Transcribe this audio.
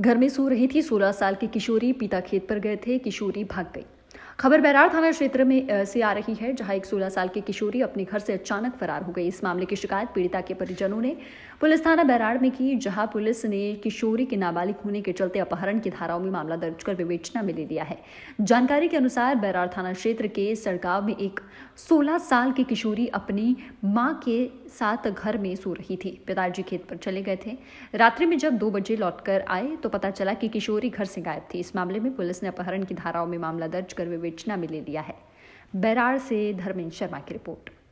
घर में सो रही थी 16 साल की किशोरी पिता खेत पर गए थे किशोरी भाग गई खबर बैरार थाना क्षेत्र में से आ रही है जहां एक 16 साल की किशोरी अपने घर से अचानक फरार हो गई इस मामले की शिकायत पीड़िता के परिजनों ने पुलिस थाना बैराड़ में की जहां पुलिस ने किशोरी के नाबालिग होने के चलते अपहरण की धाराओं में मामला दर्ज कर विवेचना में ले लिया है जानकारी के अनुसार बैराड़ थाना क्षेत्र के सड़गांव में एक सोलह साल की किशोरी अपनी माँ के साथ घर में सो रही थी पिताजी खेत पर चले गए थे रात्रि में जब दो बजे लौटकर आए तो पता चला कि किशोरी घर से गायब थी इस मामले में पुलिस ने अपहरण की धाराओं में मामला दर्ज कर विवेचना में ले लिया है बैराड़ से धर्मेंद्र शर्मा की रिपोर्ट